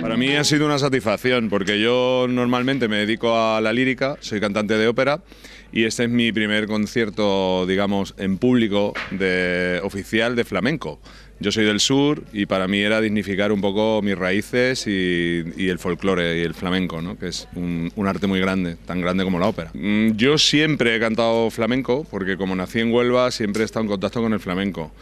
Para mí ha sido una satisfacción porque yo normalmente me dedico a la lírica, soy cantante de ópera y este es mi primer concierto, digamos, en público de oficial de flamenco. Yo soy del sur y para mí era dignificar un poco mis raíces y, el folclore y el flamenco, que es un, arte muy grande, tan grande como la ópera. Mm, yo siempre he cantado flamenco porque como nací en Huelva siempre he estado en contacto con el flamenco.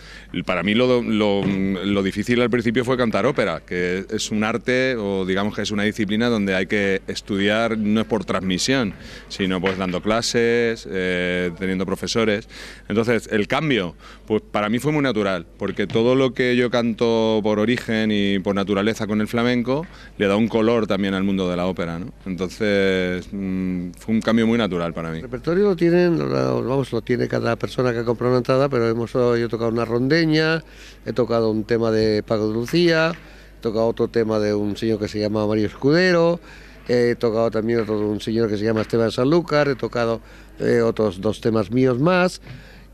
Para mí lo, lo, mm, lo difícil al principio fue cantar ópera, que es un arte o digamos que es una disciplina donde hay que estudiar no es por transmisión, sino pues dando clases, eh, teniendo profesores. Entonces el cambio, pues para mí fue muy natural, porque todo lo que yo canto por origen y por naturaleza con el flamenco, le da un color también al mundo de la ópera. ¿no? Entonces, mm, fue un cambio muy natural para mí. El repertorio lo tienen, vamos, lo tiene cada persona que ha comprado una entrada, pero hemos, yo he tocado una rondeña, he tocado un tema de Paco de Lucía, he tocado otro tema de un señor que se llama Mario Escudero, he tocado también otro de un señor que se llama Esteban Sanlúcar, he tocado eh, otros dos temas míos más.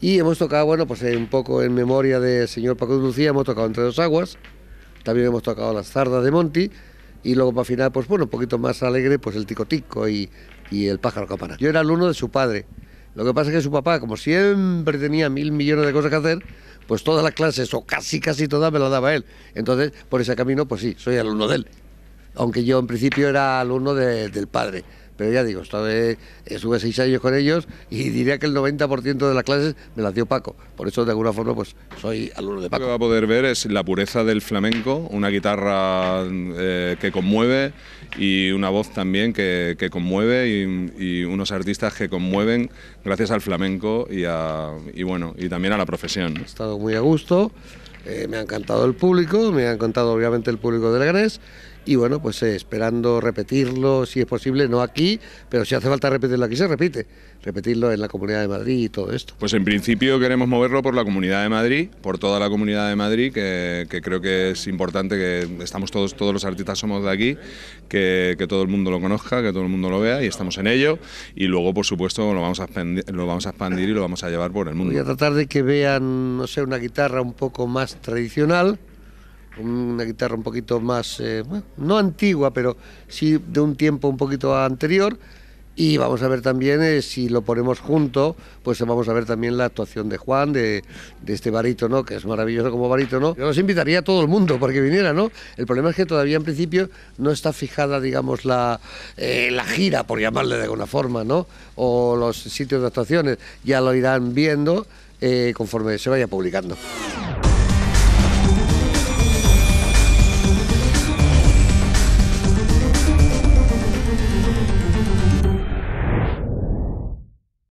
Y hemos tocado, bueno, pues eh, un poco en memoria del señor Paco de Lucía, hemos tocado Entre dos aguas, también hemos tocado Las Zardas de Monti, y luego para final, pues bueno, un poquito más alegre, pues el Ticotico y, y el Pájaro Campana. Yo era alumno de su padre. Lo que pasa es que su papá, como siempre tenía mil millones de cosas que hacer, pues todas las clases, o casi, casi todas, me las daba él. Entonces, por ese camino, pues sí, soy alumno de él. Aunque yo en principio era alumno de, del padre pero ya digo, estuve, estuve seis años con ellos y diría que el 90% de las clases me las dio Paco. Por eso, de alguna forma, pues soy alumno de Paco. Lo que va a poder ver es la pureza del flamenco, una guitarra eh, que conmueve y una voz también que, conmueve y, unos artistas que conmueven gracias al flamenco y, bueno, y también a la profesión. He estado muy a gusto. Eh, me ha encantado el público, me ha encantado obviamente el público de Leganés y bueno, pues eh, esperando repetirlo, si es posible, no aquí, pero si hace falta repetirlo aquí, se repite, repetirlo en la Comunidad de Madrid y todo esto. Pues en principio queremos moverlo por la Comunidad de Madrid, por toda la Comunidad de Madrid, que, creo que es importante que estamos todos, todos los artistas somos de aquí, que, que, todo el mundo lo conozca, que todo el mundo lo vea y estamos en ello y luego, por supuesto, lo vamos a expandir, lo vamos a expandir y lo vamos a llevar por el mundo. Voy a tratar de que vean, no sé, una guitarra un poco más tradicional, una guitarra un poquito más, eh, no antigua, pero sí de un tiempo un poquito anterior. Y vamos a ver también, eh, si lo ponemos junto, pues vamos a ver también la actuación de Juan, de, de este ¿no?... que es maravilloso como no Yo los invitaría a todo el mundo porque viniera, ¿no? El problema es que todavía en principio no está fijada, digamos, la, eh, la gira, por llamarle de alguna forma, ¿no? O los sitios de actuaciones. Ya lo irán viendo conforme se vaya publicando.